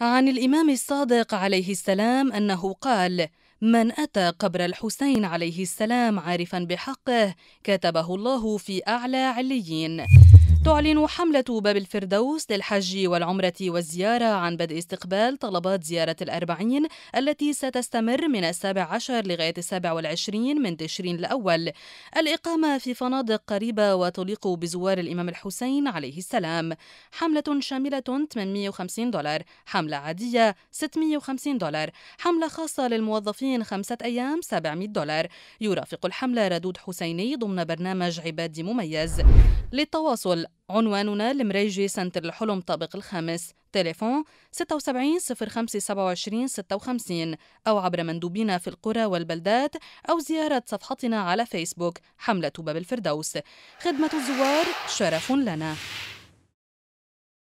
عن الإمام الصادق عليه السلام أنه قال: من أتى قبر الحسين عليه السلام عارفا بحقه كتبه الله في أعلى عليين. تعلن حملة باب الفردوس للحج والعمرة والزيارة عن بدء استقبال طلبات زيارة الأربعين التي ستستمر من السابع عشر لغاية السابع والعشرين من تشرين الأول الإقامة في فنادق قريبة وتليق بزوار الإمام الحسين عليه السلام حملة شاملة 850 دولار حملة عادية 650 دولار حملة خاصة للموظفين خمسة أيام 700 دولار يرافق الحملة ردود حسيني ضمن برنامج عبادي مميز للتواصل عنواننا المريجي سنتر الحلم طابق الخامس تليفون 76 05 27 56 أو عبر مندوبينا في القرى والبلدات أو زيارة صفحتنا على فيسبوك حملة باب الفردوس خدمة الزوار شرف لنا